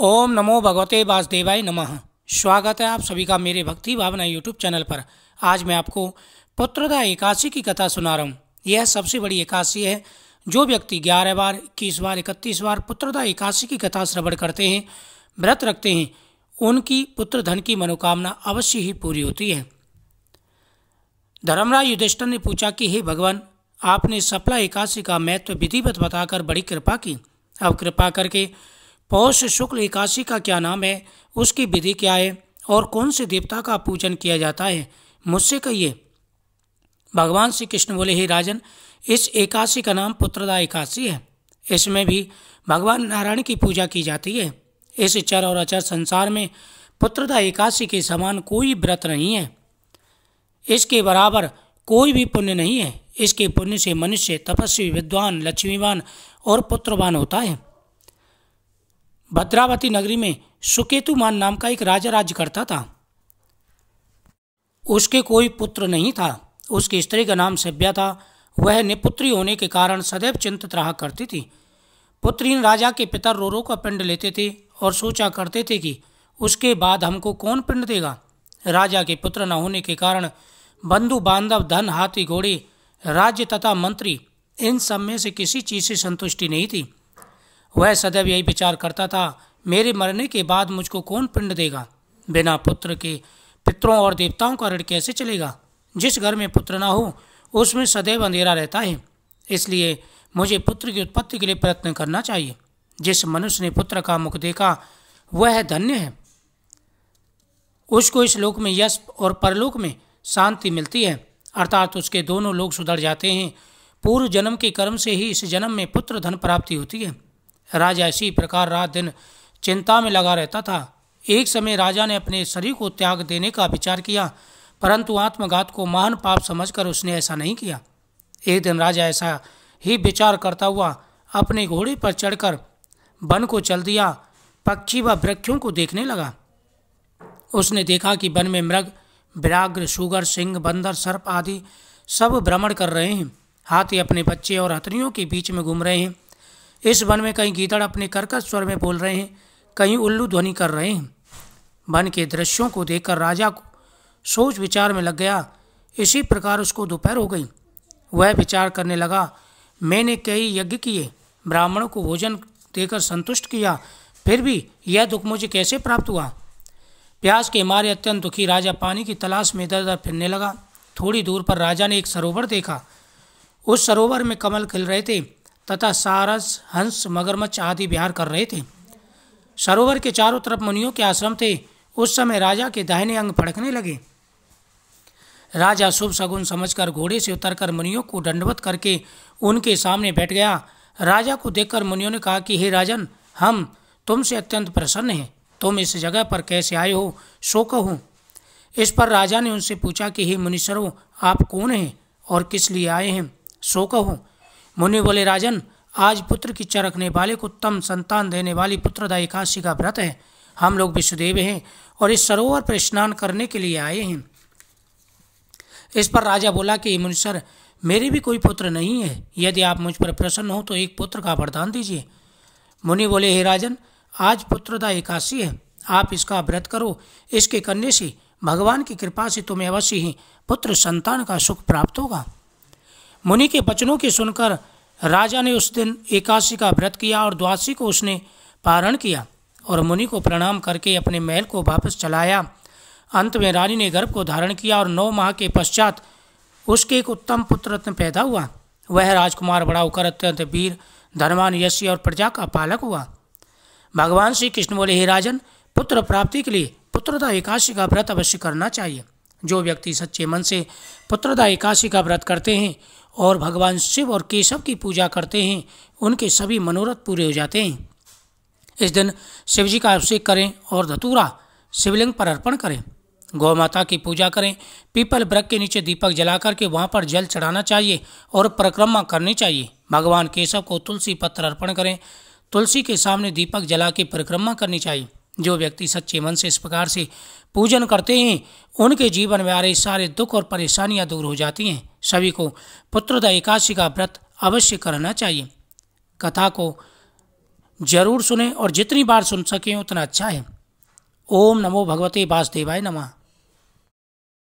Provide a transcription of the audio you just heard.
ओम नमो भगवते वासुदेवाय नमः स्वागत है आप सभी का मेरे भक्ति भावना यूट्यूब चैनल पर आज मैं आपको पुत्रदा एकादशी की कथा सुना रहा हूँ यह सबसे बड़ी एकादशी है जो व्यक्ति ग्यारह बार इक्कीस बार इकतीस बार पुत्रदा एकादशी की कथा श्रवण करते हैं व्रत रखते हैं उनकी पुत्र धन की मनोकामना अवश्य ही पूरी होती है धर्मराज युधिष्ठर ने पूछा कि हे भगवान आपने सपला एकादशी का महत्व विधिवत बताकर बड़ी कृपा की अब कृपा करके पौष शुक्ल एकादशी का क्या नाम है उसकी विधि क्या है और कौन से देवता का पूजन किया जाता है मुझसे कहिए भगवान श्री कृष्ण बोले हे राजन इस एकादशी का नाम पुत्रदा एकादशी है इसमें भी भगवान नारायण की पूजा की जाती है इस चर और अचर संसार में पुत्रदा एकादशी के समान कोई व्रत नहीं है इसके बराबर कोई भी पुण्य नहीं है इसके पुण्य से मनुष्य तपस्वी विद्वान लक्ष्मीवान और पुत्रवान होता है भद्रावती नगरी में सुकेतुमान नाम का एक राजा राज्य करता था उसके कोई पुत्र नहीं था उसकी स्त्री का नाम सभ्या था वह निपुत्री होने के कारण सदैव चिंतित रहा करती थी पुत्रीन राजा के पिता रोरो का पिंड लेते थे और सोचा करते थे कि उसके बाद हमको कौन पिंड देगा राजा के पुत्र न होने के कारण बंधु बांधव धन हाथी घोड़े राज्य तथा मंत्री इन सब में से किसी चीज़ से संतुष्टि नहीं थी वह सदैव यही विचार करता था मेरे मरने के बाद मुझको कौन पिंड देगा बिना पुत्र के पितरों और देवताओं का ऋण कैसे चलेगा जिस घर में पुत्र ना हो उसमें सदैव अंधेरा रहता है इसलिए मुझे पुत्र की उत्पत्ति के लिए प्रयत्न करना चाहिए जिस मनुष्य ने पुत्र का मुख देखा वह धन्य है उसको इस लोक में यश और परलोक में शांति मिलती है अर्थात उसके दोनों लोग सुधर जाते हैं पूर्व जन्म के कर्म से ही इस जन्म में पुत्र धन प्राप्ति होती है राजा इसी प्रकार रात दिन चिंता में लगा रहता था एक समय राजा ने अपने शरीर को त्याग देने का विचार किया परंतु आत्मघात को महान पाप समझकर उसने ऐसा नहीं किया एक दिन राजा ऐसा ही विचार करता हुआ अपने घोड़े पर चढ़कर वन को चल दिया पक्षी व वृक्षों को देखने लगा उसने देखा कि वन में मृग विराग्र शुगर सिंह बंदर सर्प आदि सब भ्रमण कर रहे हैं हाथी अपने बच्चे और हथनियों के बीच में घूम रहे हैं इस वन में कहीं गीदड़ अपने कर्कश स्वर में बोल रहे हैं कहीं उल्लू ध्वनि कर रहे हैं वन के दृश्यों को देखकर राजा को सोच विचार में लग गया इसी प्रकार उसको दोपहर हो गई वह विचार करने लगा मैंने कई यज्ञ किए ब्राह्मणों को भोजन देकर संतुष्ट किया फिर भी यह दुख मुझे कैसे प्राप्त हुआ प्यास के मारे अत्यंत दुखी राजा पानी की तलाश में इधर उधर फिरने लगा थोड़ी दूर पर राजा ने एक सरोवर देखा उस सरोवर में कमल खिल रहे थे तथा सारस हंस मगरमच्छ आदि विहार कर रहे थे सरोवर के चारों तरफ मुनियों के आश्रम थे उस समय राजा के दाहिने अंग फड़कने लगे राजा शुभ शगुन समझकर घोड़े से उतरकर मुनियों को दंडवत करके उनके सामने बैठ गया राजा को देखकर मुनियों ने कहा कि हे राजन हम तुमसे अत्यंत प्रसन्न हैं तुम इस जगह पर कैसे आए हो शो कहो इस पर राजा ने उनसे पूछा कि हे मुनिश्वरों आप कौन हैं और किस लिए आए हैं शो कहो मुनि बोले राजन आज पुत्र की इच्छा रखने वाले को उत्तम संतान देने वाली पुत्र एकादशी का व्रत है हम लोग विष्णुदेव हैं और इस सरोवर पर स्नान करने के लिए आए हैं इस पर राजा बोला कि मुनि सर मेरे भी कोई पुत्र नहीं है यदि आप मुझ पर प्रसन्न हो तो एक पुत्र का वरदान दीजिए मुनि बोले हे राजन आज पुत्रदा एकादशी है आप इसका व्रत करो इसके करने से भगवान की कृपा से तुम्हें अवश्य ही पुत्र संतान का सुख प्राप्त होगा मुनि के वचनों की सुनकर राजा ने उस दिन एकादशी का व्रत किया और द्वादशी को उसने पारण किया और मुनि को प्रणाम करके अपने महल को वापस चलाया अंत में रानी ने गर्भ को धारण किया और नौ माह के पश्चात उसके एक उत्तम पुत्र रत्न पैदा हुआ वह राजकुमार बड़ा होकर अत्यंत वीर धनवान यशी और प्रजा का पालक हुआ भगवान श्री कृष्ण बोले हे राजन पुत्र प्राप्ति के लिए पुत्रता एकादशी का व्रत अवश्य करना चाहिए जो व्यक्ति सच्चे मन से पुत्रदा एकाशी का व्रत करते हैं और भगवान शिव और केशव की पूजा करते हैं उनके सभी मनोरथ पूरे हो जाते हैं इस दिन शिव जी का अभिषेक करें और धतूरा शिवलिंग पर अर्पण करें गौ माता की पूजा करें पीपल ब्रक के नीचे दीपक जला करके वहाँ पर जल चढ़ाना चाहिए और परिक्रमा करनी चाहिए भगवान केशव को तुलसी पत्र अर्पण करें तुलसी के सामने दीपक जला के परिक्रमा करनी चाहिए जो व्यक्ति सच्चे मन से इस प्रकार से पूजन करते हैं उनके जीवन में आ रहे सारे दुख और परेशानियां दूर हो जाती हैं सभी को पुत्रदा एकादशी का व्रत अवश्य करना चाहिए कथा को जरूर सुने और जितनी बार सुन सकें उतना अच्छा है ओम नमो भगवते वासुदेवाय नमः